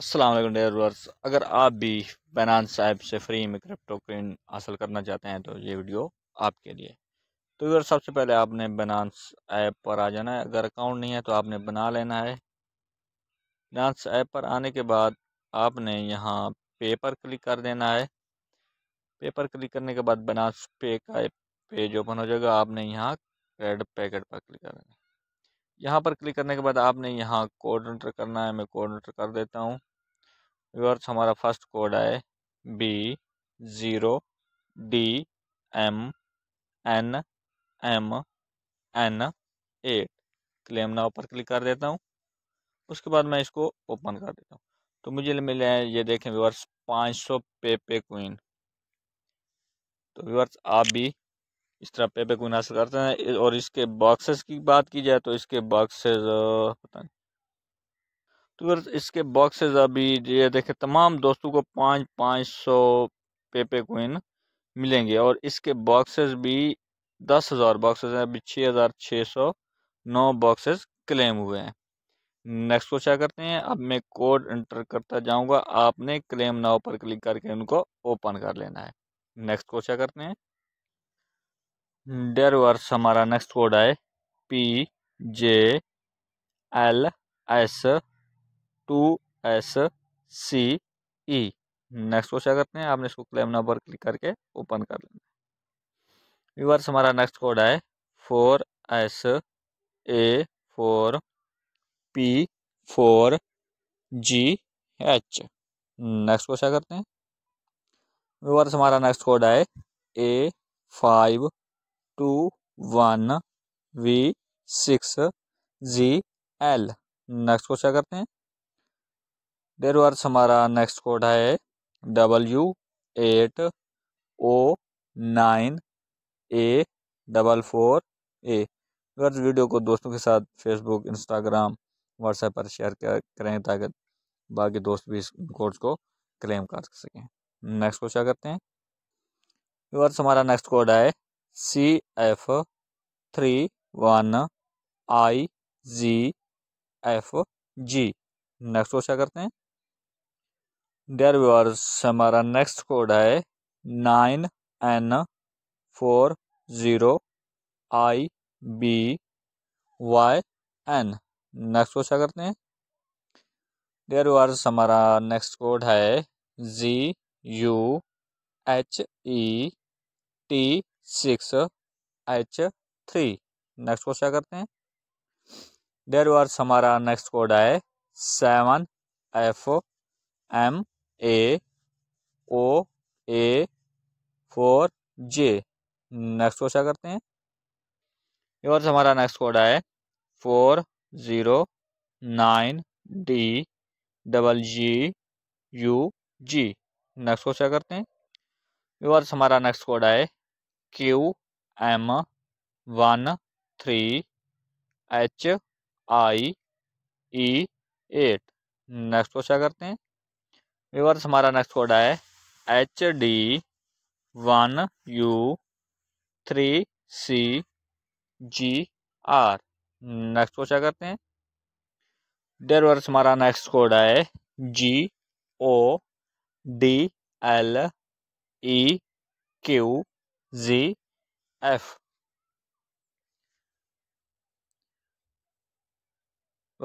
असलम डेयरवर्स अगर आप भी बैनान ऐप से फ्री में क्रिप्टो क्रीन हासिल करना चाहते हैं तो ये वीडियो आपके लिए तो यार सबसे पहले आपने बनानस ऐप पर आ जाना है अगर अकाउंट नहीं है तो आपने बना लेना है बनानस ऐप पर आने के बाद आपने यहाँ पे पर क्लिक कर देना है पे पर क्लिक करने के बाद बनानस पे का पेज ओपन हो जाएगा आपने यहाँ क्रेडिट पैकेट पर क्लिक कर देना है यहाँ पर क्लिक करने के बाद आपने यहाँ कोड एंटर करना है मैं कोड एंटर कर देता हूँ व्यूअर्स हमारा फर्स्ट कोड है B zero D M N M N eight claim now पर क्लिक कर देता हूँ उसके बाद मैं इसको ओपन कर देता हूँ तो मुझे मिले हैं ये देखें व्यूअर्स पाँच सौ पे पे क्वीन तो व्यूअर्स आप भी इस तरह पे पे क्वीन हासिल करते हैं और इसके बॉक्सेस की बात की जाए तो इसके बॉक्सेस पता नहीं तो इसके बॉक्सेस अभी ये देखें तमाम दोस्तों को पाँच पाँच सौ पेपे कोइन मिलेंगे और इसके बॉक्सेस भी दस हज़ार बॉक्सेस हैं अभी छः हज़ार छः सौ नौ बॉक्सेस क्लेम हुए हैं नेक्स्ट को करते हैं अब मैं कोड इंटर करता जाऊंगा आपने क्लेम नाव पर क्लिक करके उनको ओपन कर लेना है नेक्स्ट को करते हैं डेर वर्स हमारा नेक्स्ट कोड है P J L S two S C E next question करते हैं आपने इसको क्लेम नंबर क्लिक करके ओपन कर लेना व्यूअर्स हमारा नेक्स्ट कोड है four S A four P four G H next question करते हैं व्यूअर्स हमारा नेक्स्ट कोड है A five two one V six G L next question करते हैं देर वर्स हमारा नेक्स्ट कोड है W eight O nine A double four A गर्ज video को दोस्तों के साथ फेसबुक इंस्टाग्राम व्हाट्सएप पर शेयर करें ताकि बाकी दोस्त भी इस कोड को क्लेम कर सकें नेक्स्ट क्वेश्चन करते हैं वर्ष हमारा नेक्स्ट कोड है C F three one I G F G next question करते हैं डेयर व्यूअर्स हमारा नेक्स्ट कोड है nine N four zero I B Y N next question करते हैं डेयर व्यूअर्स हमारा नेक्स्ट कोड है G U H E T six H three next question करते हैं डेयर व्यूअर्स हमारा नेक्स्ट कोड है seven F M A O A four J next question करते हैं और हमारा नेक्स्ट कोड है four zero nine D double G U G next question करते हैं और हमारा नेक्स्ट कोड है Q M one three H I E eight next question करते हैं व्यूअर्स हमारा नेक्स्ट कोड है H D one U three C G R next को चेक करते हैं डेढ़ वर्स हमारा नेक्स्ट कोड है G O D L E Q G F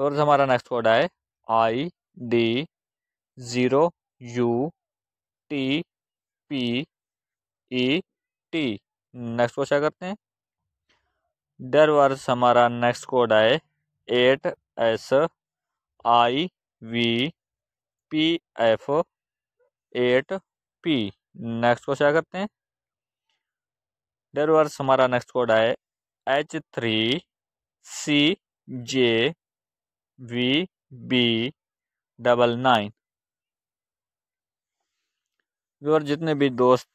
और हमारा नेक्स्ट कोड है I D zero U T P E T next question करते हैं डर वर्स हमारा नेक्स्ट कोड है eight S I V P F eight P next question करते हैं डर वर्स हमारा नेक्स्ट कोड है H three C J V B double nine viewer जितने भी दोस्त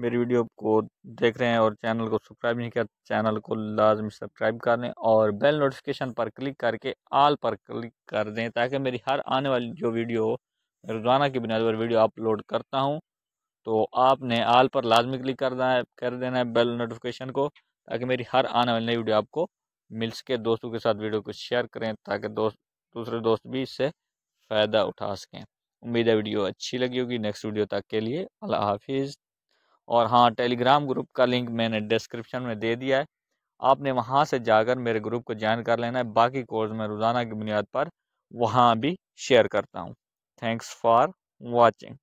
मेरी वीडियो को देख रहे हैं और चैनल को सब्सक्राइब नहीं किया चैनल को लाजमी सब्सक्राइब कर लें और बेल नोटिफिकेशन पर क्लिक करके आल पर क्लिक कर दें ताकि मेरी हर आने वाली जो वीडियो रोज़ाना की बुनियाद पर वीडियो अपलोड करता हूँ तो आपने आल पर लाजमी क्लिक करना है कर देना है बेल नोटिफिकेशन को ताकि मेरी हर आने वाली नई वीडियो आपको मिल सके दोस्तों के साथ वीडियो को शेयर करें ताकि दोस्त दूसरे दोस्त भी इससे फ़ायदा उठा सकें उम्मीद है वीडियो अच्छी लगी होगी नेक्स्ट वीडियो तक के लिए अल्लाह हाफिज़ और हाँ टेलीग्राम ग्रुप का लिंक मैंने डिस्क्रिप्शन में दे दिया है आपने वहाँ से जाकर मेरे ग्रुप को ज्वाइन कर लेना है बाकी कोर्स में रोज़ाना की बुनियाद पर वहाँ भी शेयर करता हूँ थैंक्स फॉर वॉचिंग